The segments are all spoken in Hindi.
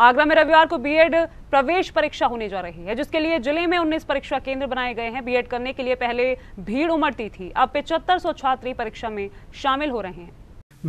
आगरा में रविवार को बीएड प्रवेश परीक्षा होने जा रही है जिसके लिए जिले में उन्नीस परीक्षा केंद्र बनाए गए हैं बीएड करने के लिए पहले भीड़ उमड़ती थी अब पिचहत्तर छात्री परीक्षा में शामिल हो रहे हैं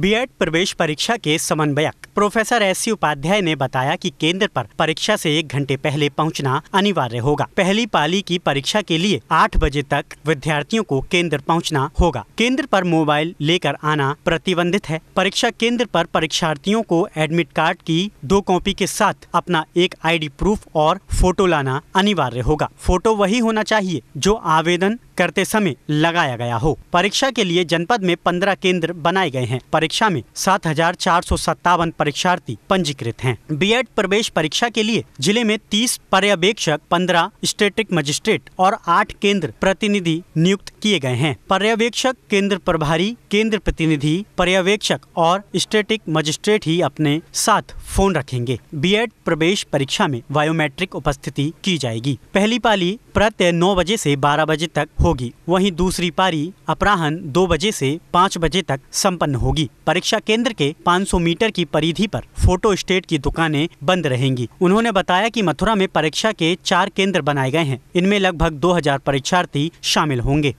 बीएड प्रवेश परीक्षा के समन्वयक प्रोफेसर एस सी उपाध्याय ने बताया कि केंद्र पर परीक्षा से एक घंटे पहले पहुंचना अनिवार्य होगा पहली पाली की परीक्षा के लिए आठ बजे तक विद्यार्थियों को केंद्र पहुंचना होगा केंद्र पर मोबाइल लेकर आना प्रतिबंधित है परीक्षा केंद्र पर परीक्षार्थियों को एडमिट कार्ड की दो कॉपी के साथ अपना एक आईडी प्रूफ और फोटो लाना अनिवार्य होगा फोटो वही होना चाहिए जो आवेदन करते समय लगाया गया हो परीक्षा के लिए जनपद में पंद्रह केंद्र बनाए गए हैं परीक्षा में सात हजार चार सौ सत्तावन परीक्षार्थी पंजीकृत हैं बीएड प्रवेश परीक्षा के लिए जिले में तीस पर्यवेक्षक पंद्रह स्टेटिक मजिस्ट्रेट और आठ केंद्र प्रतिनिधि नियुक्त किए गए हैं पर्यवेक्षक केंद्र प्रभारी केंद्र प्रतिनिधि पर्यवेक्षक और स्टेटिक मजिस्ट्रेट ही अपने साथ फोन रखेंगे बी प्रवेश परीक्षा में बायोमेट्रिक उपस्थिति की जाएगी पहली पाली प्रत्यय नौ बजे से बारह बजे तक होगी वहीं दूसरी पारी अपराहन दो बजे से पाँच बजे तक संपन्न होगी परीक्षा केंद्र के 500 मीटर की परिधि पर फोटो स्टेट की दुकानें बंद रहेंगी उन्होंने बताया कि मथुरा में परीक्षा के चार केंद्र बनाए गए हैं इनमें लगभग 2000 परीक्षार्थी शामिल होंगे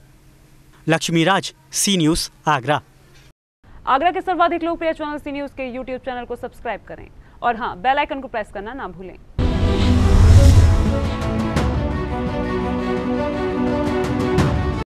लक्ष्मी राज सी न्यूज आगरा आगरा के सर्वाधिक लोकप्रिय चैनल सी न्यूज के यूट्यूब चैनल को सब्सक्राइब करें और हाँ बेलाइकन को प्रेस करना ना भूलें